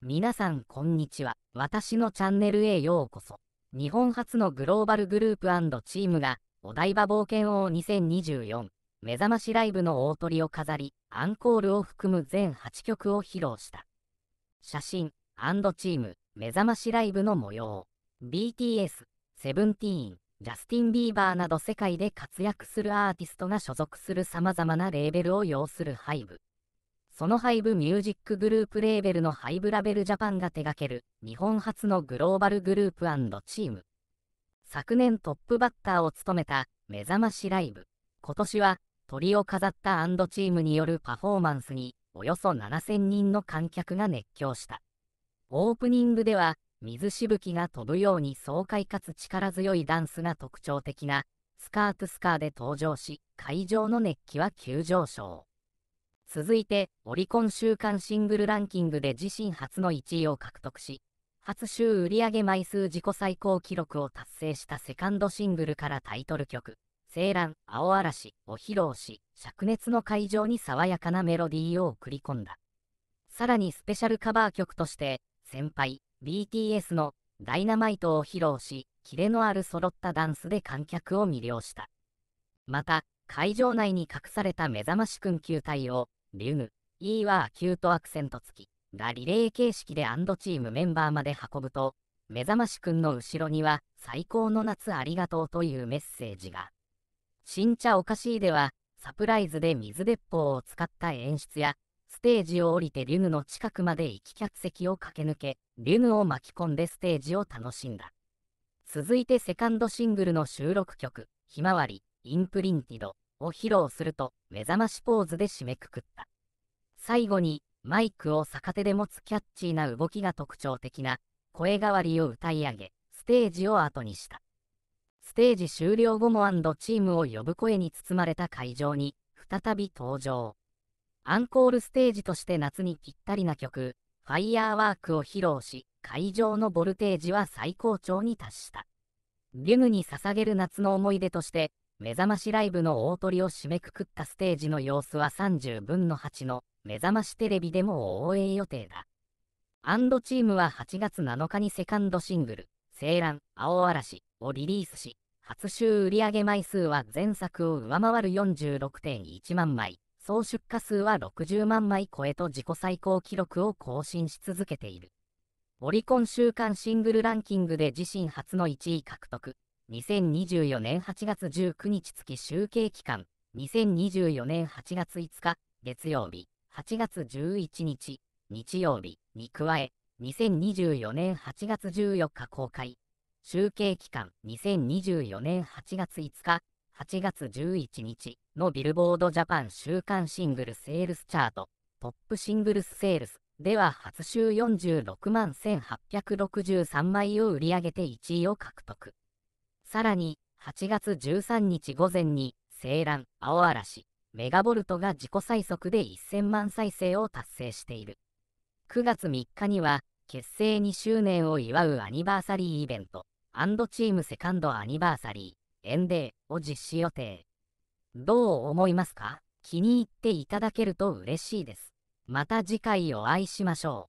皆さんこんにちは。私のチャンネルへようこそ。日本初のグローバルグループチームが、お台場冒険王2024目覚ましライブの大鳥を飾り、アンコールを含む全8曲を披露した。写真チーム目覚ましライブの模様。BTS、セブンティーン、ジャスティン・ビーバーなど世界で活躍するアーティストが所属する様々なレーベルを要するハイブ。そのハイブミュージックグループレーベルのハイブラベルジャパンが手掛ける日本初のグローバルグループチーム。昨年トップバッターを務めた目覚ましライブ。今年は鳥を飾ったチームによるパフォーマンスにおよそ7000人の観客が熱狂した。オープニングでは水しぶきが飛ぶように爽快かつ力強いダンスが特徴的なスカートスカーで登場し会場の熱気は急上昇。続いて、オリコン週間シングルランキングで自身初の1位を獲得し、初週売上枚数自己最高記録を達成したセカンドシングルからタイトル曲、青蘭、青嵐を披露し、灼熱の会場に爽やかなメロディーを送り込んだ。さらにスペシャルカバー曲として、先輩、BTS のダイナマイトを披露し、キレのある揃ったダンスで観客を魅了した。また、会場内に隠された目覚ましくん球体をリュヌ、E はキュートアクセント付きがリレー形式でアンドチームメンバーまで運ぶと、目覚ましくんの後ろには最高の夏ありがとうというメッセージが。新茶おかしいでは、サプライズで水鉄砲を使った演出や、ステージを降りてリュヌの近くまで行き客席を駆け抜け、リュヌを巻き込んでステージを楽しんだ。続いてセカンドシングルの収録曲、ひまわり、インプリンティド。を披露すると目覚ましポーズで締めくくった。最後にマイクを逆手で持つキャッチーな動きが特徴的な声変わりを歌い上げ、ステージを後にした。ステージ終了後もチームを呼ぶ声に包まれた会場に再び登場。アンコールステージとして夏にぴったりな曲、ファイヤーワークを披露し、会場のボルテージは最高潮に達した。リュムに捧げる夏の思い出として、目覚ましライブの大鳥を締めくくったステージの様子は30分の8の目覚ましテレビでも応援予定だ。アンドチームは8月7日にセカンドシングル、青ン、青嵐をリリースし、初週売上枚数は前作を上回る46.1万枚、総出荷数は60万枚超えと自己最高記録を更新し続けている。オリコン週間シングルランキングで自身初の1位獲得、2024年8月19日月集計期間、2024年8月5日、月曜日、8月11日、日曜日に加え、2024年8月14日公開、集計期間2024年8月5日、8月11日のビルボードジャパン週間シングルセールスチャート、トップシングルスセールスでは初週46万1863枚を売り上げて1位を獲得。さらに、8月13日午前に、青ン、青嵐、メガボルトが自己最速で1000万再生を達成している。9月3日には、結成2周年を祝うアニバーサリーイベント、アンドチームセカンドアニバーサリー、エンデーを実施予定。どう思いますか気に入っていただけると嬉しいです。また次回お会いしましょう。